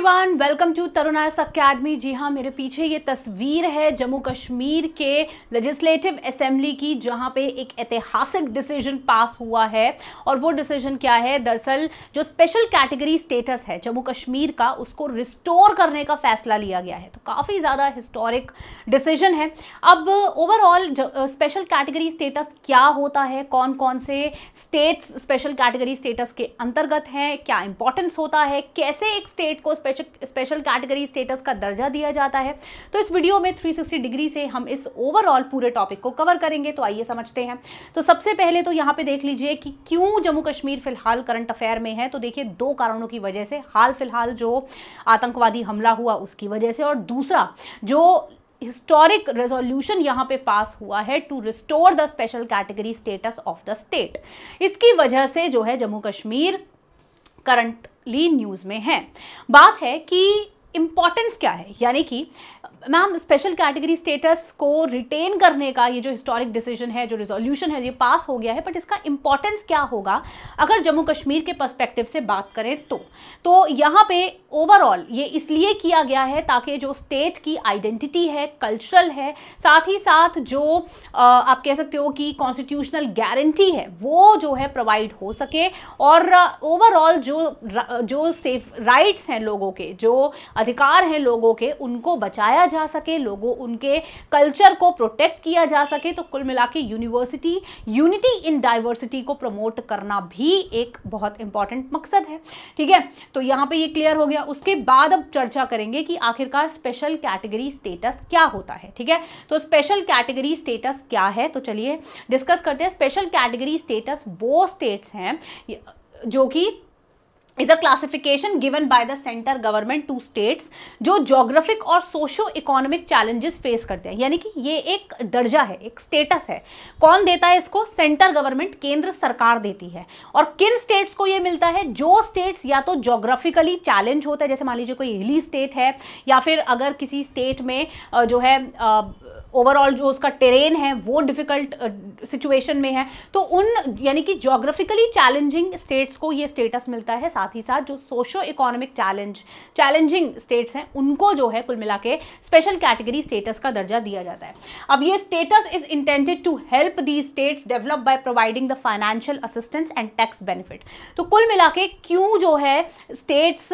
everyone welcome to Taruna's academy जी हाँ मेरे पीछे ये तस्वीर है जम्मू कश्मीर के लेजिस्लेटिव असेंबली की जहाँ पे एक ऐतिहासिक डिसीजन पास हुआ है और वो डिसीजन क्या है दरअसल जो स्पेशल कैटेगरी स्टेटस है जम्मू कश्मीर का उसको रिस्टोर करने का फैसला लिया गया है तो काफ़ी ज़्यादा हिस्टोरिक डिसीजन है अब ओवरऑल स्पेशल कैटेगरी स्टेटस क्या होता है कौन कौन से स्टेट्स स्पेशल कैटेगरी स्टेटस के अंतर्गत हैं क्या इंपॉर्टेंस होता है कैसे एक स्टेट को स्पेशल स्पेशल कैटेगरी स्टेटस का दर्जा दिया जाता है तो इस वीडियो में 360 डिग्री से हम इस ओवरऑल पूरे टॉपिक को कवर करेंगे तो आइए समझते हैं तो सबसे पहले तो यहाँ पे देख लीजिए कि क्यों जम्मू कश्मीर फिलहाल करंट अफेयर में है तो देखिए दो कारणों की वजह से हाल फिलहाल जो आतंकवादी हमला हुआ उसकी वजह से और दूसरा जो हिस्टोरिक रेजोल्यूशन यहाँ पे पास हुआ है to restore the special category status of the state इसकी वजह से जो है जम्मू कश्मीर करंट लीन न्यूज़ में है बात है कि इम्पॉर्टेंस क्या है यानी कि मैम स्पेशल कैटेगरी स्टेटस को रिटेन करने का ये जो हिस्टोरिक डिसीजन है जो रिजोल्यूशन है ये पास हो गया है बट इसका इम्पॉर्टेंस क्या होगा अगर जम्मू कश्मीर के पर्सपेक्टिव से बात करें तो तो यहाँ पे ओवरऑल ये इसलिए किया गया है ताकि जो स्टेट की आइडेंटिटी है कल्चरल है साथ ही साथ जो आप कह सकते हो कि कॉन्स्टिट्यूशनल गारंटी है वो जो है प्रोवाइड हो सके और ओवरऑल जो जो सेफ राइट्स हैं लोगों के जो अधिकार हैं लोगों के उनको बचाया जा सके लोगों उनके कल्चर को प्रोटेक्ट किया जा सके तो कुल मिला के यूनिवर्सिटी यूनिटी इन डाइवर्सिटी को प्रमोट करना भी एक बहुत इंपॉर्टेंट मकसद है ठीक है तो यहाँ पे ये क्लियर हो गया उसके बाद अब चर्चा करेंगे कि आखिरकार स्पेशल कैटेगरी स्टेटस क्या होता है ठीक है तो स्पेशल कैटेगरी स्टेटस क्या है तो चलिए डिस्कस करते हैं स्पेशल कैटेगरी स्टेटस वो स्टेट्स हैं जो कि is a classification given by the centre government to states जो जोग्राफिक और सोशो इकोनॉमिक चैलेंजेस फेस करते हैं यानी कि ये एक दर्जा है एक स्टेटस है कौन देता है इसको सेंटर गवर्नमेंट केंद्र सरकार देती है और किन स्टेट्स को ये मिलता है जो स्टेट्स या तो जोग्राफिकली चैलेंज होता है जैसे मान लीजिए कोई हिली स्टेट है या फिर अगर किसी स्टेट में जो है ओवरऑल जो उसका टेरेन है वो डिफ़िकल्ट सिचुएशन में है तो उन यानी कि जोग्राफिकली चैलेंजिंग स्टेट्स को ये स्टेटस मिलता है साथ साथ ही साथ जो socio economic challenge challenging states हैं उनको जो है कुल मिला के स्पेशल कैटेगरी स्टेटस का दर्जा दिया जाता है अब ये status is intended to help the states develop by providing the financial assistance and tax benefit तो कुल मिला क्यों जो है स्टेट्स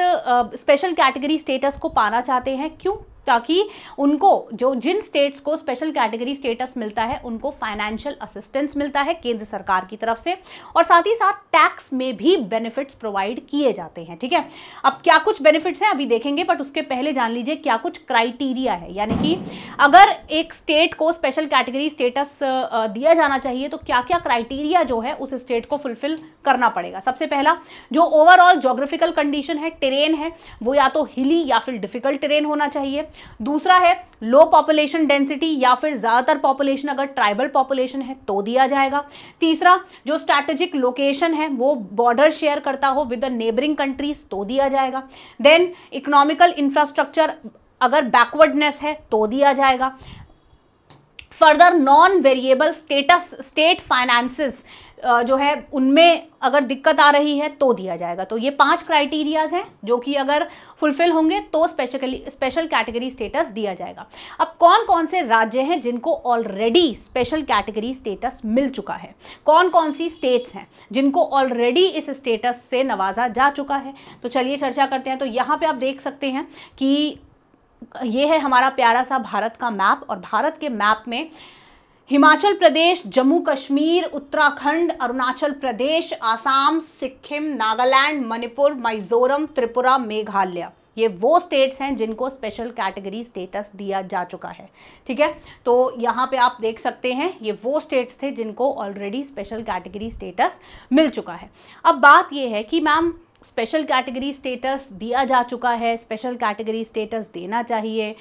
स्पेशल कैटेगरी स्टेटस को पाना चाहते हैं क्यों ताकि उनको जो जिन स्टेट्स को स्पेशल कैटेगरी स्टेटस मिलता है उनको फाइनेंशियल असिस्टेंस मिलता है केंद्र सरकार की तरफ से और साथ ही साथ टैक्स में भी बेनिफिट्स प्रोवाइड किए जाते हैं ठीक है अब क्या कुछ बेनिफिट्स हैं अभी देखेंगे बट उसके पहले जान लीजिए क्या कुछ क्राइटीरिया है यानी कि अगर एक स्टेट को स्पेशल कैटेगरी स्टेटस दिया जाना चाहिए तो क्या क्या क्राइटीरिया जो है उस स्टेट को फुलफिल करना पड़ेगा सबसे पहला जो ओवरऑल जोग्राफिकल कंडीशन है टेरेन है वो या तो हिली या फिर डिफिकल्ट टेरेन होना चाहिए दूसरा है लो पॉपुलेशन डेंसिटी या फिर ज़्यादातर पॉपुलेशन अगर ट्राइबल पॉपुलेशन है तो दिया जाएगा तीसरा जो स्ट्रैटेजिक लोकेशन है वो बॉर्डर शेयर करता हो विद द नेबरिंग कंट्रीज तो दिया जाएगा देन इकोनॉमिकल इंफ्रास्ट्रक्चर अगर बैकवर्डनेस है तो दिया जाएगा further non variable status state finances जो है उनमें अगर दिक्कत आ रही है तो दिया जाएगा तो ये पांच क्राइटेरियाज हैं जो कि अगर फुलफिल होंगे तो स्पेशली स्पेशल कैटेगरी स्टेटस दिया जाएगा अब कौन कौन से राज्य हैं जिनको ऑलरेडी स्पेशल कैटेगरी स्टेटस मिल चुका है कौन कौन सी स्टेट्स हैं जिनको ऑलरेडी इस स्टेटस से नवाजा जा चुका है तो चलिए चर्चा करते हैं तो यहाँ पर आप देख सकते हैं कि ये है हमारा प्यारा सा भारत का मैप और भारत के मैप में हिमाचल प्रदेश जम्मू कश्मीर उत्तराखंड अरुणाचल प्रदेश आसाम सिक्किम नागालैंड मणिपुर मिजोरम त्रिपुरा मेघालय ये वो स्टेट्स हैं जिनको स्पेशल कैटेगरी स्टेटस दिया जा चुका है ठीक है तो यहाँ पे आप देख सकते हैं ये वो स्टेट्स थे जिनको ऑलरेडी स्पेशल कैटेगरी स्टेटस मिल चुका है अब बात ये है कि मैम स्पेशल कैटेगरी स्टेटस दिया जा चुका है स्पेशल कैटेगरी स्टेटस देना चाहिए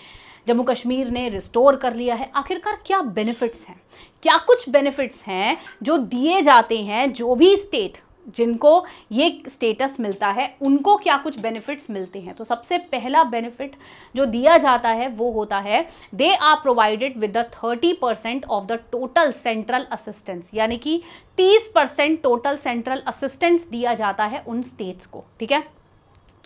जम्मू कश्मीर ने रिस्टोर कर लिया है आखिरकार क्या बेनिफिट्स हैं क्या कुछ बेनिफिट्स हैं जो दिए जाते हैं जो भी स्टेट जिनको ये स्टेटस मिलता है उनको क्या कुछ बेनिफिट्स मिलते हैं तो सबसे पहला बेनिफिट जो दिया जाता है वो होता है they are provided with the thirty percent of the total central assistance यानी कि तीस परसेंट टोटल सेंट्रल असिस्टेंस दिया जाता है उन स्टेट्स को ठीक है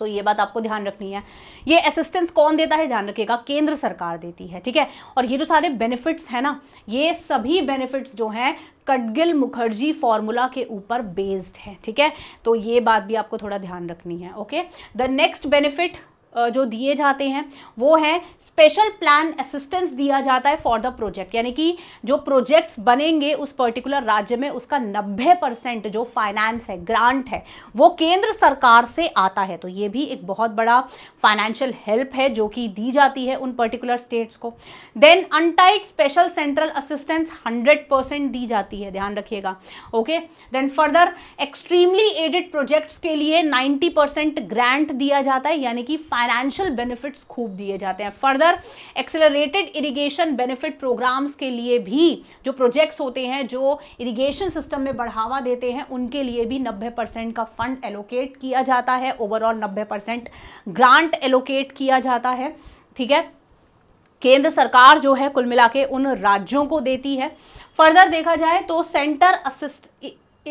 तो ये बात आपको ध्यान रखनी है ये असिस्टेंस कौन देता है ध्यान रखिएगा केंद्र सरकार देती है ठीक है और ये जो सारे बेनिफिट्स हैं ना ये सभी बेनिफिट्स जो हैं कटगिल मुखर्जी फॉर्मूला के ऊपर बेस्ड है ठीक है तो ये बात भी आपको थोड़ा ध्यान रखनी है ओके द नेक्स्ट बेनिफिट जो दिए जाते हैं वो है स्पेशल प्लान असिस्टेंस दिया जाता है फॉर द प्रोजेक्ट यानी कि जो प्रोजेक्ट्स बनेंगे उस पर्टिकुलर राज्य में उसका 90 परसेंट जो फाइनेंस है ग्रांट है वो केंद्र सरकार से आता है तो ये भी एक बहुत बड़ा फाइनेंशियल हेल्प है जो कि दी जाती है उन पर्टिकुलर स्टेट्स को then untied special central assistance hundred percent दी जाती है ध्यान रखिएगा okay then further extremely aided projects के लिए नाइन्टी परसेंट ग्रांट दिया जाता है यानी कि फाइनेंशियल बेनिफिट्स खूब दिए जाते हैं further accelerated irrigation benefit programmes के लिए भी जो प्रोजेक्ट्स होते हैं जो इरिगेशन सिस्टम में बढ़ावा देते हैं उनके लिए भी नब्बे परसेंट का फंड एलोकेट किया जाता है ओवरऑल नब्बे परसेंट ग्रांट एलोकेट किया जाता है ठीक है केंद्र सरकार जो है कुल मिला के उन राज्यों को देती है फर्दर देखा जाए तो centre assist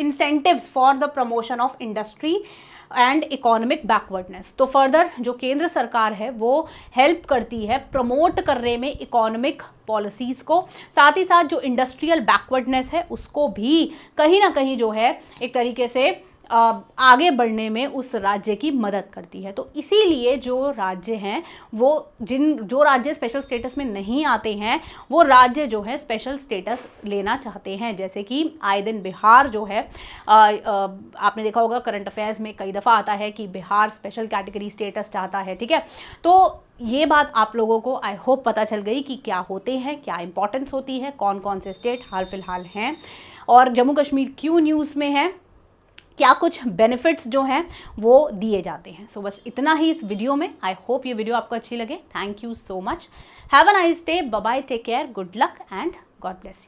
incentives for the promotion of industry and economic backwardness तो फर्दर जो केंद्र सरकार है वो हेल्प करती है प्रमोट करने में इकोनॉमिक पॉलिसीज़ को साथ ही साथ जो इंडस्ट्रियल बैकवर्डनेस है उसको भी कहीं ना कहीं जो है एक तरीके से आगे बढ़ने में उस राज्य की मदद करती है तो इसीलिए जो राज्य हैं वो जिन जो राज्य स्पेशल स्टेटस में नहीं आते हैं वो राज्य जो है स्पेशल स्टेटस लेना चाहते हैं जैसे कि आए दिन बिहार जो है आ, आ, आपने देखा होगा करंट अफेयर्स में कई दफ़ा आता है कि बिहार स्पेशल कैटेगरी स्टेटस चाहता है ठीक है तो ये बात आप लोगों को आई होप पता चल गई कि क्या होते हैं क्या इंपॉर्टेंस होती है कौन कौन से स्टेट हाल फिलहाल हैं और जम्मू कश्मीर क्यों न्यूज़ में है क्या कुछ बेनिफिट्स जो हैं वो दिए जाते हैं सो so, बस इतना ही इस वीडियो में आई होप ये वीडियो आपको अच्छी लगे thank you so much have a nice day bye take care good luck and God bless you